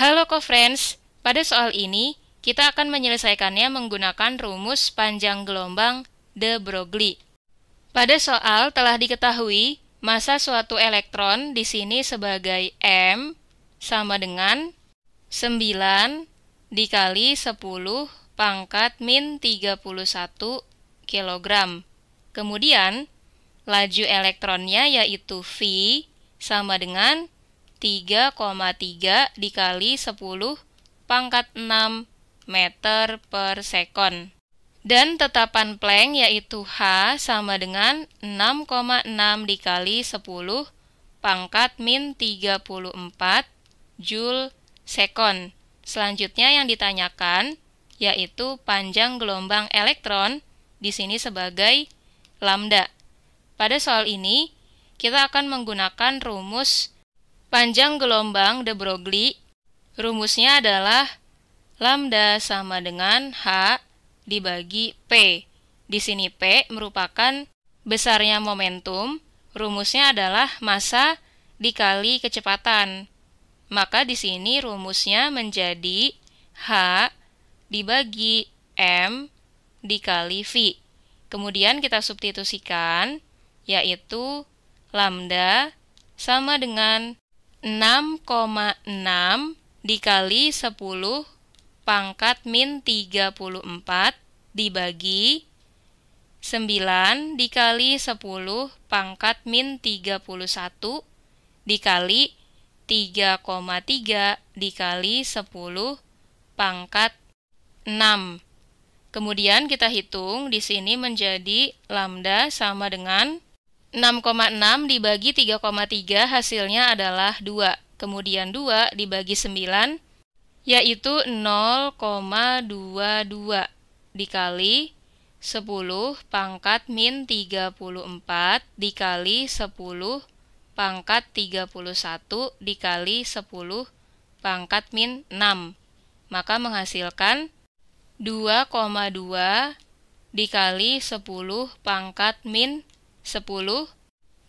Halo co-friends, pada soal ini kita akan menyelesaikannya menggunakan rumus panjang gelombang de Broglie. Pada soal telah diketahui massa suatu elektron di sini sebagai m sama dengan 9 dikali 10 pangkat min 31 kg. Kemudian laju elektronnya yaitu v sama dengan 3,3 dikali 10 pangkat 6 meter per sekon. Dan tetapan Planck yaitu H sama dengan 6,6 dikali 10 pangkat min 34 joule sekon. Selanjutnya yang ditanyakan yaitu panjang gelombang elektron di sini sebagai lambda. Pada soal ini, kita akan menggunakan rumus Panjang gelombang de Broglie rumusnya adalah lambda sama dengan H dibagi P. Di sini P merupakan besarnya momentum, rumusnya adalah massa dikali kecepatan. Maka di sini rumusnya menjadi H dibagi M dikali V. Kemudian kita substitusikan, yaitu lambda sama dengan 6,6 dikali 10 pangkat min 34 dibagi 9 dikali 10 pangkat min 31 dikali 3,3 dikali 10 pangkat 6. Kemudian kita hitung di sini menjadi lambda sama dengan 6,6 dibagi 3,3 hasilnya adalah 2. Kemudian 2 dibagi 9 yaitu 0,22 dikali 10 pangkat min 34 dikali 10 pangkat 31 dikali 10 pangkat min 6. Maka menghasilkan 2,2 dikali 10 pangkat min 10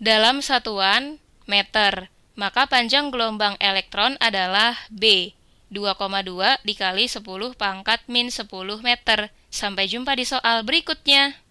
dalam satuan meter. Maka panjang gelombang elektron adalah B, 2,2 dikali 10 pangkat min 10 meter. Sampai jumpa di soal berikutnya.